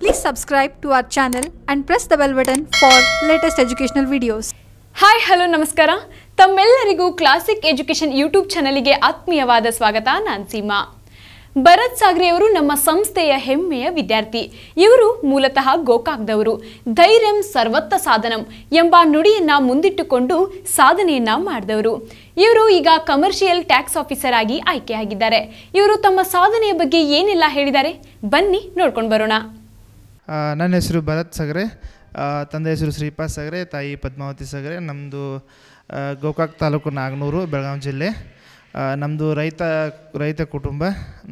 Please subscribe to our channel and press the bell button for latest educational videos. Hi hello ನಮಸ್ಕಾರ ತಮ್ಮೆಲ್ಲರಿಗೂ classic education YouTube ಚಾನಲಿಗೆ ಆತ್ಮೀಯವಾದ ಸ್ವಾಗತ ನಾನು ಸೀಮಾ ಭರತ್ ಸಾಗ್ರೆಯವರು ನಮ್ಮ ಸಂಸ್ಥೆಯ ಹೆಮ್ಮೆಯ ವಿದ್ಯಾರ್ಥಿ ಇವರು ಮೂಲತಃ ಗೋಕಾಕ್ದವರು ಧೈರ್ಯಂ ಸರ್ವತ್ತ ಸಾಧನಂ ಎಂಬ ನುಡಿಯನ್ನು ಮುಂದಿಟ್ಟುಕೊಂಡು ಸಾಧನೆಯನ್ನು ಮಾಡಿದವರು ಇವರು ಈಗ ಕಮರ್ಷಿಯಲ್ ಟ್ಯಾಕ್ಸ್ ಆಫೀಸರ್ ಆಗಿ ಆಯ್ಕೆಯಾಗಿದ್ದಾರೆ ಇವರು ತಮ್ಮ ಸಾಧನೆಯ ಬಗ್ಗೆ ಏನೆಲ್ಲ ಹೇಳಿದ್ದಾರೆ ಬನ್ನಿ ನೋಡ್ಕೊಂಡು ಬರೋಣ ನನ್ನ ಹೆಸರು ಭರತ್ ಸಗರೆ ತಂದೆ ಹೆಸರು ಶ್ರೀಪಾದ್ ಸಗರೆ ತಾಯಿ ಪದ್ಮಾವತಿ ಸಗರೆ ನಮ್ಮದು ಗೋಕಾಕ್ ತಾಲೂಕು ನಾಗನೂರು ಬೆಳಗಾವಿ ಜಿಲ್ಲೆ ನಮ್ಮದು ರೈತ ರೈತ ಕುಟುಂಬ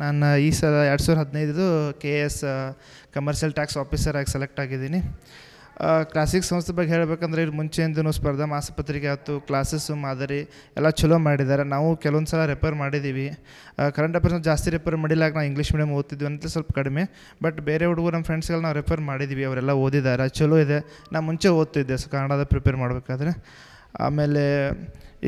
ನಾನು ಈ ಸಲ ಎರಡು ಸಾವಿರದ ಹದಿನೈದು ಕೆ ಎಸ್ ಕಮರ್ಷಿಯಲ್ ಟ್ಯಾಕ್ಸ್ ಆಫೀಸರಾಗಿ ಸೆಲೆಕ್ಟ್ ಆಗಿದ್ದೀನಿ ಕ್ಲಾಸಿಕ್ ಸಂಸ್ಥೆ ಬಗ್ಗೆ ಹೇಳಬೇಕಂದ್ರೆ ಇಲ್ಲಿ ಮುಂಚೆಯಿಂದನು ಸ್ಪರ್ಧಾ ಮಾಸಪತ್ರಿಕೆ ಆಯಿತು ಕ್ಲಾಸಸ್ಸು ಮಾದರಿ ಎಲ್ಲ ಚಲೋ ಮಾಡಿದ್ದಾರೆ ನಾವು ಕೆಲವೊಂದು ಸಲ ರೆಪೇರ್ ಮಾಡಿದ್ದೀವಿ ಕರೆಂಟ್ ಅಫೇರ್ಸ್ ಜಾಸ್ತಿ ರೆಫರ್ ಮಾಡಿಲ್ಲ ನಾವು ಇಂಗ್ಲೀಷ್ ಮೀಡಿಯಮ್ ಓದ್ತಿದ್ವಿ ಅಂತ ಸ್ವಲ್ಪ ಕಡಿಮೆ ಬಟ್ ಬೇರೆ ಹುಡುಗರು ನಮ್ಮ ಫ್ರೆಂಡ್ಸ್ಗೆಲ್ಲ ನಾವು ರೆಫರ್ ಮಾಡಿದ್ದೀವಿ ಅವರೆಲ್ಲ ಓದಿದ್ದಾರೆ ಚಲೋ ಇದೆ ನಾ ಮುಂಚೆ ಓದ್ತಿದ್ದೆ ಸೊ ಕನ್ನಡದ ಪ್ರಿಪೇರ್ ಮಾಡಬೇಕಾದ್ರೆ ಆಮೇಲೆ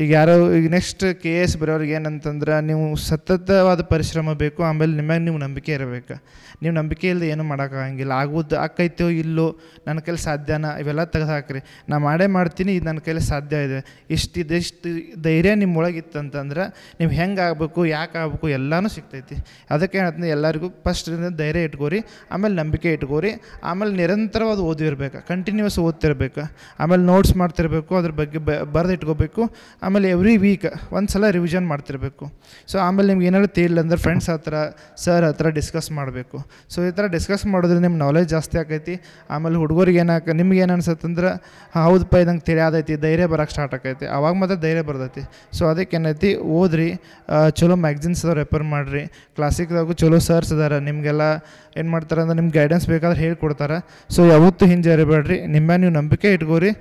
ಈಗ ಯಾರೋ ಈಗ ನೆಕ್ಸ್ಟ್ ಕೆ ಎಸ್ ಬರೋರಿಗೆ ಏನಂತಂದ್ರೆ ನೀವು ಸತತವಾದ ಪರಿಶ್ರಮ ಬೇಕು ಆಮೇಲೆ ನಿಮಗೆ ನೀವು ನಂಬಿಕೆ ಇರಬೇಕು ನೀವು ನಂಬಿಕೆ ಇಲ್ಲದೆ ಏನೂ ಮಾಡೋಕ್ಕಾಗಂಗಿಲ್ಲ ಆಗೋದು ಆಕೈತೋ ಇಲ್ಲೋ ನನ್ನ ಕೈಲಿ ಸಾಧ್ಯನಾ ಇವೆಲ್ಲ ತೆಗೆದು ನಾ ಮಾಡೇ ಮಾಡ್ತೀನಿ ಇದು ನನ್ನ ಕೈಲಿ ಸಾಧ್ಯ ಇದೆ ಇಷ್ಟು ಇದೆಷ್ಟು ಧೈರ್ಯ ನಿಮ್ಮೊಳಗಿತ್ತಂತಂದ್ರೆ ನೀವು ಹೆಂಗೆ ಆಗಬೇಕು ಯಾಕೆ ಆಗಬೇಕು ಎಲ್ಲನೂ ಸಿಗ್ತೈತಿ ಅದಕ್ಕೆ ಏನಂತಂದ್ರೆ ಎಲ್ಲರಿಗೂ ಫಸ್ಟ್ರಿಂದ ಧೈರ್ಯ ಇಟ್ಕೋರಿ ಆಮೇಲೆ ನಂಬಿಕೆ ಇಟ್ಕೋರಿ ಆಮೇಲೆ ನಿರಂತರವಾದ ಓದಿರ್ಬೇಕು ಕಂಟಿನ್ಯೂಸ್ ಓದ್ತಿರ್ಬೇಕು ಆಮೇಲೆ ನೋಟ್ಸ್ ಮಾಡ್ತಿರ್ಬೇಕು ಅದ್ರ ಬಗ್ಗೆ ಬ ಇಟ್ಕೋಬೇಕು ಆಮೇಲೆ ಎವ್ರಿ ವೀಕ್ ಒಂದು ಸಲ ರಿವಿಷನ್ ಮಾಡ್ತಿರಬೇಕು ಸೊ ಆಮೇಲೆ ನಿಮ್ಗೆ ಏನಾದ್ರು ತಿಳಿಲ್ಲ ಅಂದರೆ ಫ್ರೆಂಡ್ಸ್ ಹತ್ರ ಸರ್ ಹತ್ರ ಡಿಸ್ಕಸ್ ಮಾಡಬೇಕು ಸೊ ಈ ಥರ ಡಿಸ್ಕಸ್ ಮಾಡಿದ್ರೆ ನಿಮ್ಮ ನಾಲೆಜ್ ಜಾಸ್ತಿ ಆಕೈತಿ ಆಮೇಲೆ ಹುಡುಗರಿಗೆ ಏನಾಕ ನಿಮ್ಗೆ ಏನು ಅನ್ಸತ್ತಂದ್ರೆ ನಂಗೆ ಇದಂಗೆ ತಿಳಿಯಾದೈತಿ ಧೈರ್ಯ ಬರೋಕ್ಕೆ ಸ್ಟಾರ್ಟ್ ಆಕೈತಿ ಆವಾಗ ಮತ್ತೆ ಧೈರ್ಯ ಬರ್ತೈತಿ ಸೊ ಅದಕ್ಕೆ ಏನೈತಿ ಓದ್ರಿ ಚಲೋ ಮ್ಯಾಗ್ಝಿನ್ಸ್ ಅದಾವೆ ರೆಫರ್ ಮಾಡಿರಿ ಕ್ಲಾಸಿಕ್ದಾಗು ಚಲೋ ಸರ್ಸ್ ಇದಾರೆ ನಿಮಗೆಲ್ಲ ಏನು ಮಾಡ್ತಾರೆ ಅಂದ್ರೆ ನಿಮ್ಗೆ ಗೈಡೆನ್ಸ್ ಬೇಕಾದ್ರೆ ಹೇಳ್ಕೊಡ್ತಾರೆ ಸೊ ಯಾವತ್ತೂ ಹಿಂಜರಿಬೇಡ್ರಿ ನಿಮ್ಮ ನೀವು ನಂಬಿಕೆ ಇಟ್ಕೋರಿ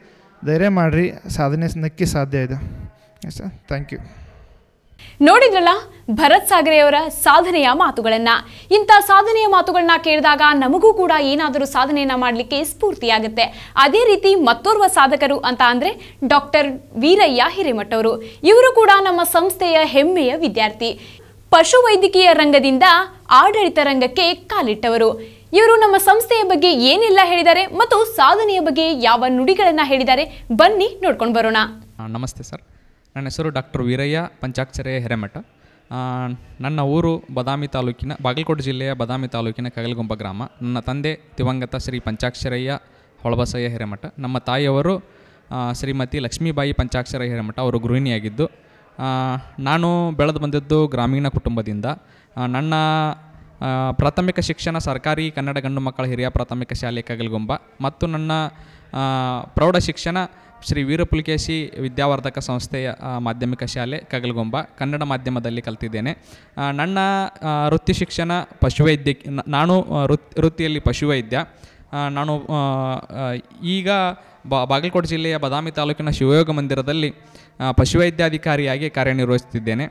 ಧೈರ್ಯ ಮಾಡಿರಿ ಸಾಧನೆ ನಕ್ಕಿ ಸಾಧ್ಯ ಇದೆ ಥ್ಯಾಂಕ್ ಯು ನೋಡಿದ್ರಲ್ಲ ಭರತ್ ಸಾಗರೆಯವರ ಸಾಧನೆಯ ಮಾತುಗಳನ್ನು ಇಂಥ ಸಾಧನೆಯ ಮಾತುಗಳನ್ನ ಕೇಳಿದಾಗ ನಮಗೂ ಕೂಡ ಏನಾದರೂ ಸಾಧನೆಯನ್ನು ಮಾಡಲಿಕ್ಕೆ ಸ್ಫೂರ್ತಿಯಾಗುತ್ತೆ ಅದೇ ರೀತಿ ಮತ್ತೋರ್ವ ಸಾಧಕರು ಅಂತ ಅಂದರೆ ಡಾಕ್ಟರ್ ವೀರಯ್ಯ ಹಿರೇಮಠವರು ಇವರು ಕೂಡ ನಮ್ಮ ಸಂಸ್ಥೆಯ ಹೆಮ್ಮೆಯ ವಿದ್ಯಾರ್ಥಿ ಪಶುವೈದ್ಯಕೀಯ ರಂಗದಿಂದ ಆಡಳಿತ ರಂಗಕ್ಕೆ ಕಾಲಿಟ್ಟವರು ಇವರು ನಮ್ಮ ಸಂಸ್ಥೆಯ ಬಗ್ಗೆ ಏನೆಲ್ಲ ಹೇಳಿದ್ದಾರೆ ಮತ್ತು ಸಾಧನೆಯ ಬಗ್ಗೆ ಯಾವ ನುಡಿಗಳನ್ನು ಹೇಳಿದ್ದಾರೆ ಬನ್ನಿ ನೋಡ್ಕೊಂಡು ಬರೋಣ ನಮಸ್ತೆ ಸರ್ ನನ್ನ ಹೆಸರು ಡಾಕ್ಟರ್ ವೀರಯ್ಯ ಪಂಚಾಕ್ಷರಯ್ಯ ಹೆರೆಮಠ ನನ್ನ ಊರು ಬದಾಮಿ ತಾಲೂಕಿನ ಬಾಗಲಕೋಟೆ ಜಿಲ್ಲೆಯ ಬದಾಮಿ ತಾಲೂಕಿನ ಕಗಲಗುಂಬ ಗ್ರಾಮ ನನ್ನ ತಂದೆ ದಿವಂಗತ ಶ್ರೀ ಪಂಚಾಕ್ಷರಯ್ಯ ಹೊಳಬಸಯ್ಯ ಹಿರೇಮಠ ನಮ್ಮ ತಾಯಿಯವರು ಶ್ರೀಮತಿ ಲಕ್ಷ್ಮೀಬಾಯಿ ಪಂಚಾಕ್ಷರಯ್ಯ ಹಿರೇಮಠ ಅವರು ಗೃಹಿಣಿಯಾಗಿದ್ದು ನಾನು ಬೆಳೆದು ಬಂದದ್ದು ಗ್ರಾಮೀಣ ಕುಟುಂಬದಿಂದ ನನ್ನ ಪ್ರಾಥಮಿಕ ಶಿಕ್ಷಣ ಸರ್ಕಾರಿ ಕನ್ನಡ ಗಂಡು ಮಕ್ಕಳ ಹಿರಿಯ ಪ್ರಾಥಮಿಕ ಶಾಲೆ ಕಗಲ್ಗೊಂಬ ಮತ್ತು ನನ್ನ ಪ್ರೌಢ ಶಿಕ್ಷಣ ಶ್ರೀ ವೀರಪುಲಿಕೇಶಿ ವಿದ್ಯಾವರ್ಧಕ ಸಂಸ್ಥೆಯ ಮಾಧ್ಯಮಿಕ ಶಾಲೆ ಕಗಲ್ಗೊಂಬ ಕನ್ನಡ ಮಾಧ್ಯಮದಲ್ಲಿ ಕಲ್ತಿದ್ದೇನೆ ನನ್ನ ವೃತ್ತಿ ಶಿಕ್ಷಣ ಪಶುವೈದ್ಯ ನಾನು ವೃತ್ತಿ ವೃತ್ತಿಯಲ್ಲಿ ಪಶುವೈದ್ಯ ನಾನು ಈಗ ಬಾಗಲಕೋಟೆ ಜಿಲ್ಲೆಯ ಬದಾಮಿ ತಾಲೂಕಿನ ಶಿವಯೋಗ ಮಂದಿರದಲ್ಲಿ ಪಶುವೈದ್ಯಾಧಿಕಾರಿಯಾಗಿ ಕಾರ್ಯನಿರ್ವಹಿಸುತ್ತಿದ್ದೇನೆ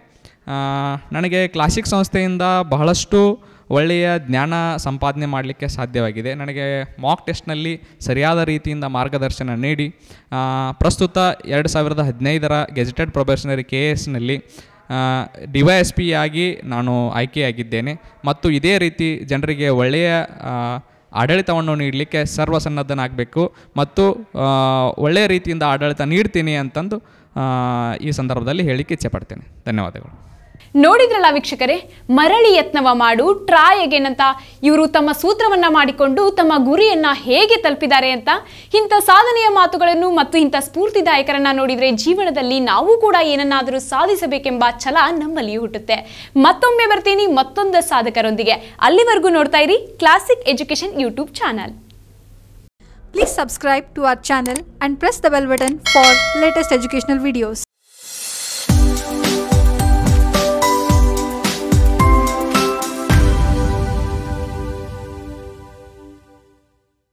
ನನಗೆ ಕ್ಲಾಸಿಕ್ ಸಂಸ್ಥೆಯಿಂದ ಬಹಳಷ್ಟು ಒಳ್ಳೆಯ ಜ್ಞಾನ ಸಂಪಾದನೆ ಮಾಡಲಿಕ್ಕೆ ಸಾಧ್ಯವಾಗಿದೆ ನನಗೆ ಮಾಕ್ ಟೆಸ್ಟ್ನಲ್ಲಿ ಸರಿಯಾದ ರೀತಿಯಿಂದ ಮಾರ್ಗದರ್ಶನ ನೀಡಿ ಪ್ರಸ್ತುತ ಎರಡು ಸಾವಿರದ ಹದಿನೈದರ ಗೆಜೆಟೆಡ್ ಪ್ರೊಬೆಷನರಿ ಕೆ ಎಸ್ನಲ್ಲಿ ಡಿ ವೈ ಎಸ್ ಪಿಯಾಗಿ ನಾನು ಆಯ್ಕೆಯಾಗಿದ್ದೇನೆ ಮತ್ತು ಇದೇ ರೀತಿ ಜನರಿಗೆ ಒಳ್ಳೆಯ ಆಡಳಿತವನ್ನು ನೀಡಲಿಕ್ಕೆ ಸರ್ವಸನ್ನದ್ಧನಾಗಬೇಕು ಮತ್ತು ಒಳ್ಳೆಯ ರೀತಿಯಿಂದ ಆಡಳಿತ ನೀಡ್ತೀನಿ ಅಂತಂದು ಈ ಸಂದರ್ಭದಲ್ಲಿ ಹೇಳಿಕೆ ಇಚ್ಛೆಪಡ್ತೇನೆ ಧನ್ಯವಾದಗಳು ನೋಡಿದ್ರಲ್ಲ ವೀಕ್ಷಕರೇ ಮರಳಿ ಯತ್ನವ ಮಾಡು ಟ್ರಾಯ್ ಅಂತ ಇವರು ತಮ್ಮ ಸೂತ್ರವನ್ನ ಮಾಡಿಕೊಂಡು ತಮ್ಮ ಗುರಿಯನ್ನ ಹೇಗೆ ತಲುಪಿದ್ದಾರೆ ಅಂತ ಇಂಥ ಸಾಧನೆಯ ಮಾತುಗಳನ್ನು ಮತ್ತು ಇಂಥ ಸ್ಫೂರ್ತಿದಾಯಕರನ್ನ ನೋಡಿದ್ರೆ ಜೀವನದಲ್ಲಿ ನಾವು ಕೂಡ ಏನನ್ನಾದರೂ ಸಾಧಿಸಬೇಕೆಂಬ ಛಲ ನಮ್ಮಲ್ಲಿ ಹುಟ್ಟುತ್ತೆ ಮತ್ತೊಮ್ಮೆ ಬರ್ತೀನಿ ಮತ್ತೊಂದು ಸಾಧಕರೊಂದಿಗೆ ಅಲ್ಲಿವರೆಗೂ ನೋಡ್ತಾ ಇರಿ Classic education YouTube channel please subscribe to our channel and press the bell button for latest educational videos